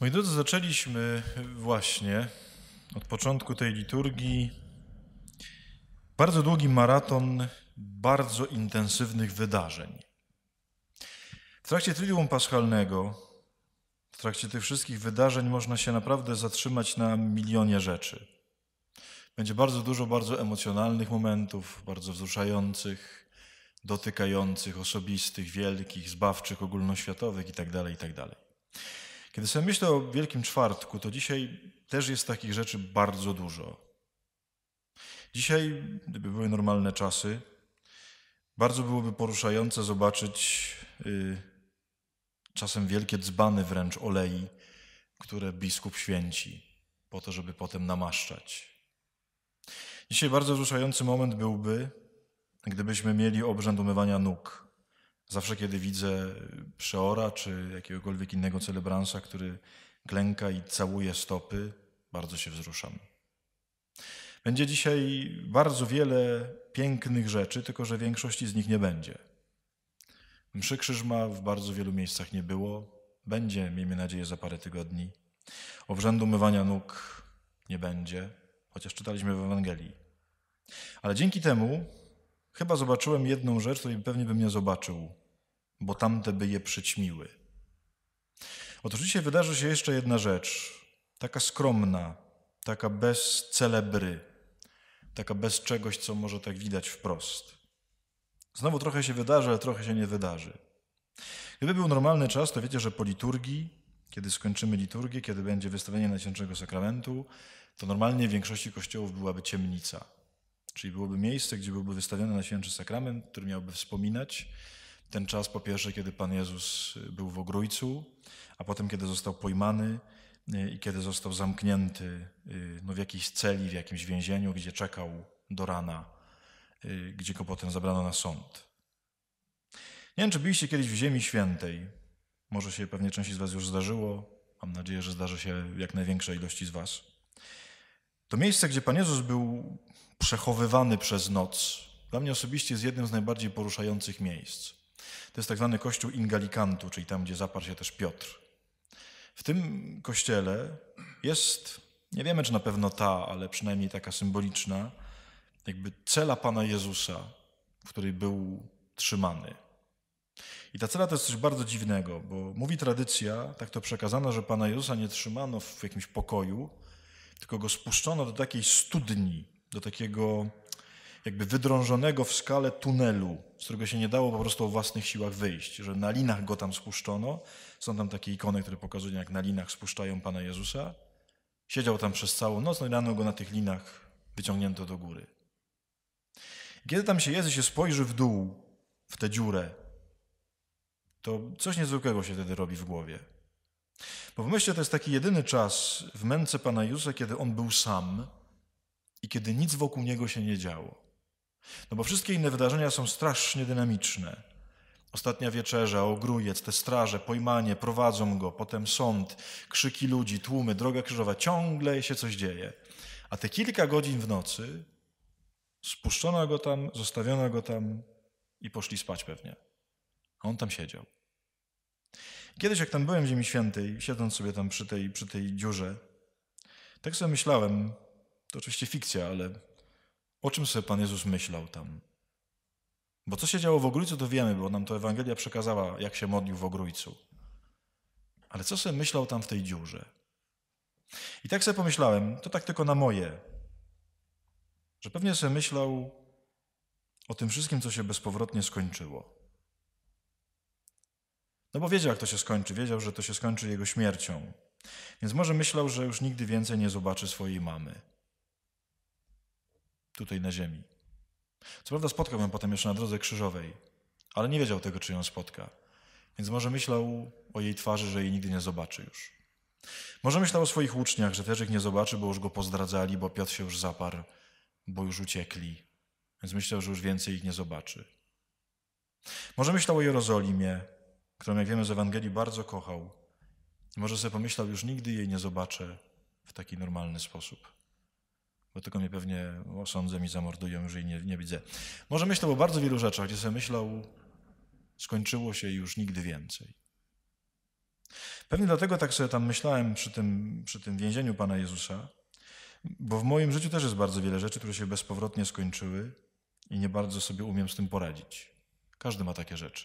Moi drodzy, zaczęliśmy właśnie od początku tej liturgii bardzo długi maraton bardzo intensywnych wydarzeń. W trakcie Triduum Paschalnego, w trakcie tych wszystkich wydarzeń można się naprawdę zatrzymać na milionie rzeczy. Będzie bardzo dużo bardzo emocjonalnych momentów, bardzo wzruszających, dotykających, osobistych, wielkich, zbawczych, ogólnoświatowych itd., tak itd. Tak kiedy sobie myślę o Wielkim Czwartku, to dzisiaj też jest takich rzeczy bardzo dużo. Dzisiaj, gdyby były normalne czasy, bardzo byłoby poruszające zobaczyć y, czasem wielkie dzbany wręcz olei, które biskup święci, po to, żeby potem namaszczać. Dzisiaj bardzo wzruszający moment byłby, gdybyśmy mieli obrzęd umywania nóg Zawsze, kiedy widzę przeora czy jakiegokolwiek innego celebransa, który klęka i całuje stopy, bardzo się wzruszam. Będzie dzisiaj bardzo wiele pięknych rzeczy, tylko że większości z nich nie będzie. Mszy krzyżma w bardzo wielu miejscach nie było. Będzie, miejmy nadzieję, za parę tygodni. Obrzędu mywania nóg nie będzie, chociaż czytaliśmy w Ewangelii. Ale dzięki temu Chyba zobaczyłem jedną rzecz, której pewnie bym nie zobaczył, bo tamte by je przyćmiły. Otóż dzisiaj wydarzy się jeszcze jedna rzecz, taka skromna, taka bez celebry, taka bez czegoś, co może tak widać wprost. Znowu trochę się wydarzy, ale trochę się nie wydarzy. Gdyby był normalny czas, to wiecie, że po liturgii, kiedy skończymy liturgię, kiedy będzie wystawienie Najświętszego Sakramentu, to normalnie w większości kościołów byłaby ciemnica. Czyli byłoby miejsce, gdzie byłby wystawiony na święty sakrament, który miałby wspominać ten czas po pierwsze, kiedy Pan Jezus był w ogrójcu, a potem, kiedy został pojmany y, i kiedy został zamknięty y, no, w jakiejś celi, w jakimś więzieniu, gdzie czekał do rana, y, gdzie go potem zabrano na sąd. Nie wiem, czy byliście kiedyś w Ziemi Świętej. Może się pewnie części z Was już zdarzyło. Mam nadzieję, że zdarzy się jak największej ilości z Was. To miejsce, gdzie Pan Jezus był przechowywany przez noc. Dla mnie osobiście jest jednym z najbardziej poruszających miejsc. To jest tak zwany kościół Ingalikantu, czyli tam, gdzie zaparł się też Piotr. W tym kościele jest, nie wiemy czy na pewno ta, ale przynajmniej taka symboliczna, jakby cela Pana Jezusa, w której był trzymany. I ta cela to jest coś bardzo dziwnego, bo mówi tradycja, tak to przekazano, że Pana Jezusa nie trzymano w jakimś pokoju, tylko go spuszczono do takiej studni, do takiego jakby wydrążonego w skale tunelu, z którego się nie dało po prostu o własnych siłach wyjść, że na linach go tam spuszczono. Są tam takie ikony, które pokazują, jak na linach spuszczają Pana Jezusa. Siedział tam przez całą noc, no i rano go na tych linach wyciągnięto do góry. Kiedy tam się jest się spojrzy w dół, w tę dziurę, to coś niezwykłego się wtedy robi w głowie. Bo w myśli to jest taki jedyny czas w męce Pana Jezusa, kiedy On był sam, i kiedy nic wokół niego się nie działo. No bo wszystkie inne wydarzenia są strasznie dynamiczne. Ostatnia wieczerza, ogrójec, te straże, pojmanie, prowadzą go, potem sąd, krzyki ludzi, tłumy, droga krzyżowa, ciągle się coś dzieje. A te kilka godzin w nocy spuszczono go tam, zostawiono go tam i poszli spać pewnie. A on tam siedział. Kiedyś, jak tam byłem w Ziemi Świętej, siedząc sobie tam przy tej, przy tej dziurze, tak sobie myślałem, to oczywiście fikcja, ale o czym sobie Pan Jezus myślał tam? Bo co się działo w Ogrójcu, to wiemy, bo nam to Ewangelia przekazała, jak się modlił w Ogrójcu. Ale co sobie myślał tam w tej dziurze? I tak sobie pomyślałem, to tak tylko na moje, że pewnie sobie myślał o tym wszystkim, co się bezpowrotnie skończyło. No bo wiedział, jak to się skończy, wiedział, że to się skończy jego śmiercią. Więc może myślał, że już nigdy więcej nie zobaczy swojej mamy tutaj na ziemi. Co prawda spotkał ją potem jeszcze na drodze krzyżowej, ale nie wiedział tego, czy ją spotka. Więc może myślał o jej twarzy, że jej nigdy nie zobaczy już. Może myślał o swoich uczniach, że też ich nie zobaczy, bo już go pozdradzali, bo Piotr się już zaparł, bo już uciekli. Więc myślał, że już więcej ich nie zobaczy. Może myślał o Jerozolimie, którą, jak wiemy z Ewangelii, bardzo kochał. Może sobie pomyślał, już nigdy jej nie zobaczę w taki normalny sposób bo tylko mnie pewnie osądzą i zamordują, już jej nie, nie widzę. Może myślał o bardzo wielu rzeczach, gdzie sobie myślał, skończyło się już nigdy więcej. Pewnie dlatego tak sobie tam myślałem przy tym, przy tym więzieniu Pana Jezusa, bo w moim życiu też jest bardzo wiele rzeczy, które się bezpowrotnie skończyły i nie bardzo sobie umiem z tym poradzić. Każdy ma takie rzeczy.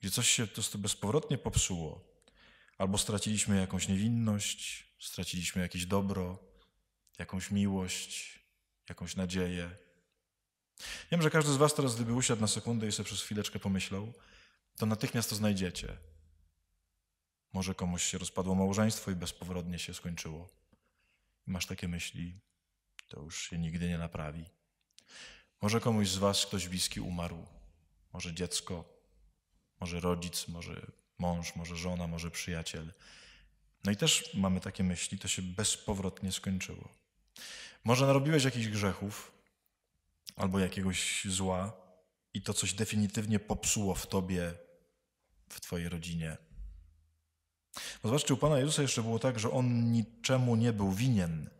Gdzie coś się to, to bezpowrotnie popsuło, albo straciliśmy jakąś niewinność, straciliśmy jakieś dobro, jakąś miłość, jakąś nadzieję. Wiem, że każdy z Was teraz, gdyby usiadł na sekundę i sobie przez chwileczkę pomyślał, to natychmiast to znajdziecie. Może komuś się rozpadło małżeństwo i bezpowrotnie się skończyło. masz takie myśli, to już się nigdy nie naprawi. Może komuś z Was ktoś bliski umarł. Może dziecko, może rodzic, może mąż, może żona, może przyjaciel. No i też mamy takie myśli, to się bezpowrotnie skończyło. Może narobiłeś jakichś grzechów albo jakiegoś zła i to coś definitywnie popsuło w tobie, w twojej rodzinie. Bo zobaczcie, u Pana Jezusa jeszcze było tak, że On niczemu nie był winien,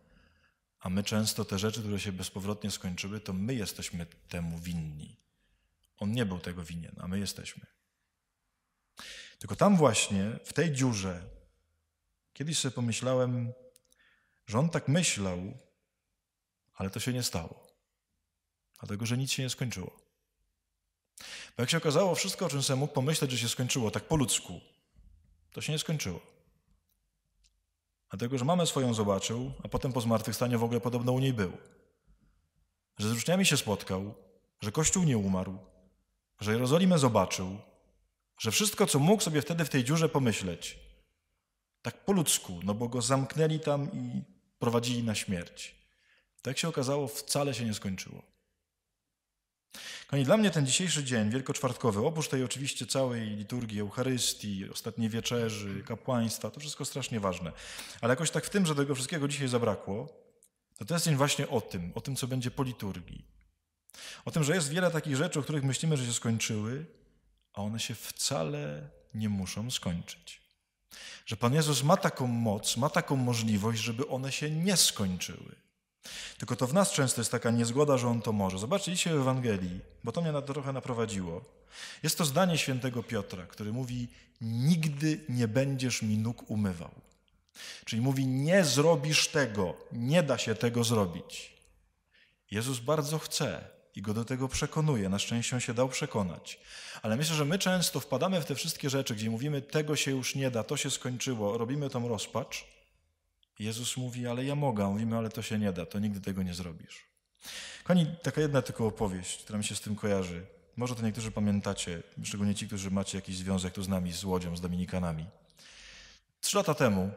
a my często te rzeczy, które się bezpowrotnie skończyły, to my jesteśmy temu winni. On nie był tego winien, a my jesteśmy. Tylko tam właśnie, w tej dziurze, kiedyś sobie pomyślałem, że on tak myślał, ale to się nie stało, dlatego że nic się nie skończyło. Bo jak się okazało, wszystko, o czym sam mógł pomyśleć, że się skończyło, tak po ludzku, to się nie skończyło. Dlatego, że mamę swoją zobaczył, a potem po zmartwychwstaniu w ogóle podobno u niej był. Że z uczniami się spotkał, że Kościół nie umarł, że Jerozolimę zobaczył, że wszystko, co mógł sobie wtedy w tej dziurze pomyśleć, tak po ludzku, no bo go zamknęli tam i prowadzili na śmierć. Tak się okazało, wcale się nie skończyło. Kochani, dla mnie ten dzisiejszy dzień wielkoczwartkowy, oprócz tej oczywiście całej liturgii Eucharystii, ostatniej wieczerzy, kapłaństwa, to wszystko strasznie ważne. Ale jakoś tak w tym, że tego wszystkiego dzisiaj zabrakło, to ten jest dzień właśnie o tym, o tym, co będzie po liturgii. O tym, że jest wiele takich rzeczy, o których myślimy, że się skończyły, a one się wcale nie muszą skończyć. Że Pan Jezus ma taką moc, ma taką możliwość, żeby one się nie skończyły. Tylko to w nas często jest taka niezgoda, że on to może. Zobaczcie dzisiaj w Ewangelii, bo to mnie na to trochę naprowadziło. Jest to zdanie świętego Piotra, który mówi: Nigdy nie będziesz mi nóg umywał. Czyli mówi: Nie zrobisz tego, nie da się tego zrobić. Jezus bardzo chce i go do tego przekonuje. Na szczęście on się dał przekonać. Ale myślę, że my często wpadamy w te wszystkie rzeczy, gdzie mówimy: Tego się już nie da, to się skończyło, robimy tą rozpacz. Jezus mówi, ale ja mogę. Mówimy, no, ale to się nie da, to nigdy tego nie zrobisz. Kochani, taka jedna tylko opowieść, która mi się z tym kojarzy. Może to niektórzy pamiętacie, szczególnie ci, którzy macie jakiś związek tu z nami, z Łodzią, z Dominikanami. Trzy lata temu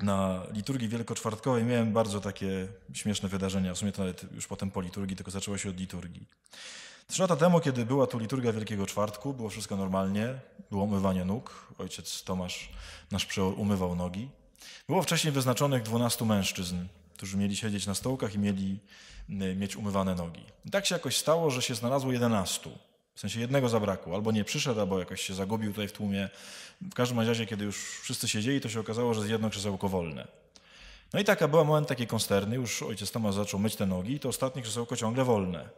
na liturgii wielkoczwartkowej miałem bardzo takie śmieszne wydarzenia. W sumie to nawet już potem po liturgii, tylko zaczęło się od liturgii. Trzy lata temu, kiedy była tu liturgia Wielkiego Czwartku, było wszystko normalnie, było umywanie nóg. Ojciec Tomasz, nasz przeor, umywał nogi. Było wcześniej wyznaczonych dwunastu mężczyzn, którzy mieli siedzieć na stołkach i mieli e, mieć umywane nogi. I tak się jakoś stało, że się znalazło 11. W sensie jednego zabrakło, albo nie przyszedł, albo jakoś się zagubił tutaj w tłumie. W każdym razie, kiedy już wszyscy siedzieli, to się okazało, że jest jedno krzesełko wolne. No i taka była moment taki konsterny, już ojciec Tomasz zaczął myć te nogi i to ostatnie krzesełko ciągle wolne.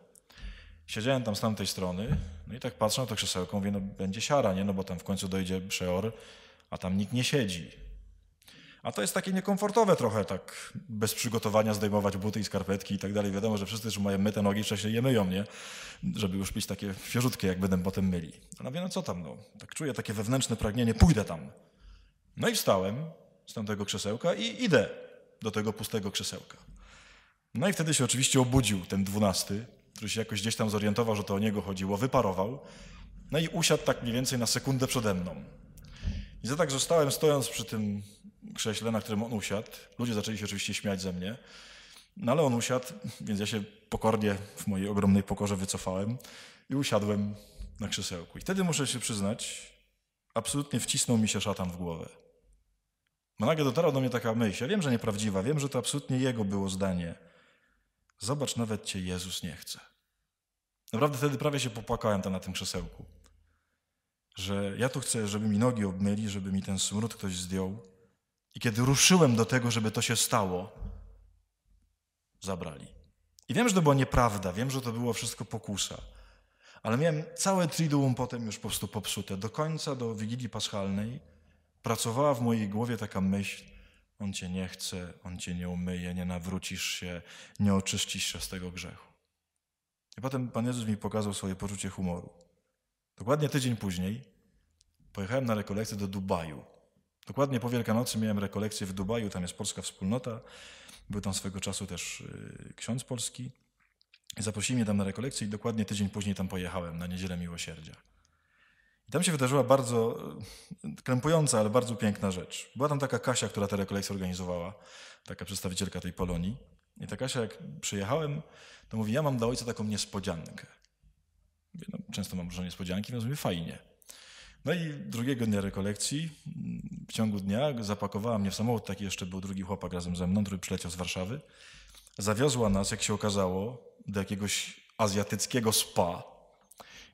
Siedziałem tam z tamtej strony, no i tak patrzę na to krzesełko, mówię, no będzie siara, nie? No bo tam w końcu dojdzie przeor, a tam nikt nie siedzi. A to jest takie niekomfortowe trochę, tak bez przygotowania zdejmować buty i skarpetki i tak dalej. Wiadomo, że wszyscy już mają myte nogi, wcześniej je myją, nie? Żeby już pić takie świeżutkie, jak będę potem myli. Ale no wiem, no co tam, no? Tak czuję takie wewnętrzne pragnienie, pójdę tam. No i wstałem z tamtego krzesełka i idę do tego pustego krzesełka. No i wtedy się oczywiście obudził ten dwunasty, który się jakoś gdzieś tam zorientował, że to o niego chodziło, wyparował. No i usiadł tak mniej więcej na sekundę przede mną. I ja tak zostałem stojąc przy tym krześle, na którym on usiadł. Ludzie zaczęli się oczywiście śmiać ze mnie. No ale on usiadł, więc ja się pokornie w mojej ogromnej pokorze wycofałem i usiadłem na krzesełku. I wtedy muszę się przyznać, absolutnie wcisnął mi się szatan w głowę. Bo nagle dotarła do mnie taka myśl, ja wiem, że nieprawdziwa, wiem, że to absolutnie jego było zdanie. Zobacz, nawet cię Jezus nie chce. Naprawdę wtedy prawie się popłakałem tam na tym krzesełku. Że ja tu chcę, żeby mi nogi obmyli, żeby mi ten smród ktoś zdjął. I kiedy ruszyłem do tego, żeby to się stało, zabrali. I wiem, że to była nieprawda, wiem, że to było wszystko pokusa, ale miałem całe triduum potem już po prostu popsute. Do końca, do Wigilii Paschalnej pracowała w mojej głowie taka myśl, on cię nie chce, on cię nie umyje, nie nawrócisz się, nie oczyścisz się z tego grzechu. I potem Pan Jezus mi pokazał swoje poczucie humoru. Dokładnie tydzień później pojechałem na rekolekcję do Dubaju. Dokładnie po Wielkanocy miałem rekolekcję w Dubaju, tam jest polska wspólnota, był tam swego czasu też y, ksiądz polski. Zaprosili mnie tam na rekolekcję i dokładnie tydzień później tam pojechałem, na Niedzielę Miłosierdzia. I tam się wydarzyła bardzo y, krępująca, ale bardzo piękna rzecz. Była tam taka Kasia, która tę rekolekcję organizowała, taka przedstawicielka tej Polonii. I ta Kasia, jak przyjechałem, to mówi, ja mam dla ojca taką niespodziankę. Mówię, no, często mam różne niespodzianki, więc mówię, fajnie. No i drugiego dnia rekolekcji, w ciągu dnia zapakowała mnie w samochód, taki jeszcze był drugi chłopak razem ze mną, który przyleciał z Warszawy. Zawiozła nas, jak się okazało, do jakiegoś azjatyckiego spa.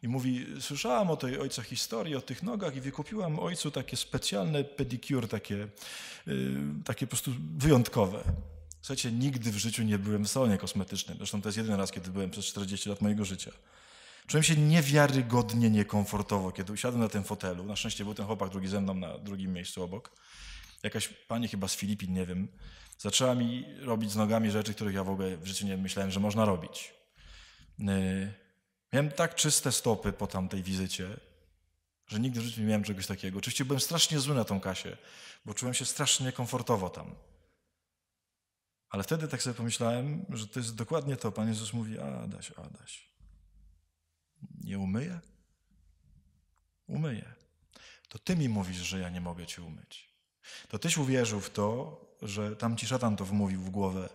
I mówi, słyszałam o tej ojca historii, o tych nogach i wykupiłam ojcu takie specjalne pedicure, takie, yy, takie po prostu wyjątkowe. Słuchajcie, nigdy w życiu nie byłem w salonie kosmetycznym. Zresztą to jest jeden raz, kiedy byłem przez 40 lat mojego życia. Czułem się niewiarygodnie niekomfortowo, kiedy usiadłem na tym fotelu. Na szczęście był ten chłopak drugi ze mną na drugim miejscu obok. Jakaś pani chyba z Filipin, nie wiem, zaczęła mi robić z nogami rzeczy, których ja w ogóle w życiu nie myślałem, że można robić. Y, miałem tak czyste stopy po tamtej wizycie, że nigdy w życiu nie miałem czegoś takiego. Oczywiście byłem strasznie zły na tą kasie, bo czułem się strasznie niekomfortowo tam. Ale wtedy tak sobie pomyślałem, że to jest dokładnie to. Pan Jezus mówi, Adaś, Adaś nie umyję? Umyję. To ty mi mówisz, że ja nie mogę cię umyć. To tyś uwierzył w to, że tam ci szatan to wmówił w głowę,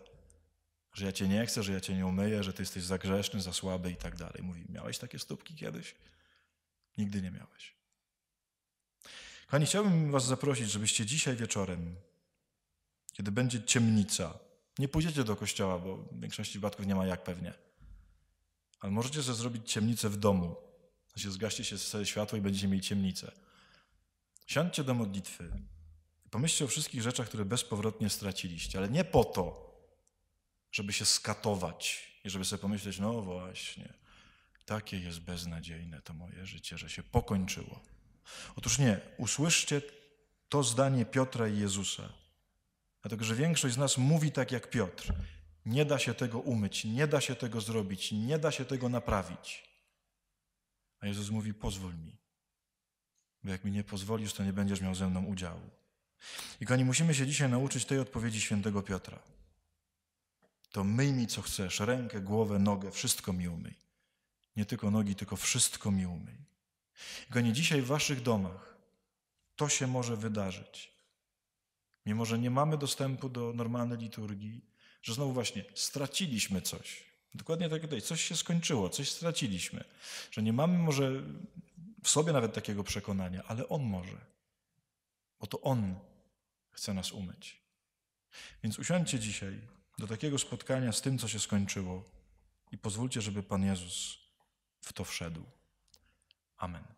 że ja cię nie chcę, że ja cię nie umyję, że ty jesteś za grzeszny, za słaby i tak dalej. Mówi, miałeś takie stópki kiedyś? Nigdy nie miałeś. Kochani, chciałbym was zaprosić, żebyście dzisiaj wieczorem, kiedy będzie ciemnica, nie pójdziecie do kościoła, bo w większości przypadków nie ma jak pewnie, ale możecie sobie zrobić ciemnicę w domu. Znaczy zgaście się sobie światło i będziecie mieli ciemnicę. Siądźcie do modlitwy. Pomyślcie o wszystkich rzeczach, które bezpowrotnie straciliście, ale nie po to, żeby się skatować i żeby sobie pomyśleć, no właśnie, takie jest beznadziejne to moje życie, że się pokończyło. Otóż nie, usłyszcie to zdanie Piotra i Jezusa. Dlatego, że większość z nas mówi tak jak Piotr. Nie da się tego umyć, nie da się tego zrobić, nie da się tego naprawić. A Jezus mówi: Pozwól mi, bo jak mi nie pozwolisz, to nie będziesz miał ze mną udziału. I kochani, musimy się dzisiaj nauczyć tej odpowiedzi świętego Piotra. To myj mi co chcesz, rękę, głowę, nogę, wszystko mi umyj. Nie tylko nogi, tylko wszystko mi umyj. I kochani, dzisiaj w waszych domach to się może wydarzyć. Mimo, że nie mamy dostępu do normalnej liturgii, że znowu właśnie straciliśmy coś. Dokładnie tak tutaj. Coś się skończyło, coś straciliśmy. Że nie mamy może w sobie nawet takiego przekonania, ale On może. Bo to On chce nas umyć. Więc usiądźcie dzisiaj do takiego spotkania z tym, co się skończyło i pozwólcie, żeby Pan Jezus w to wszedł. Amen.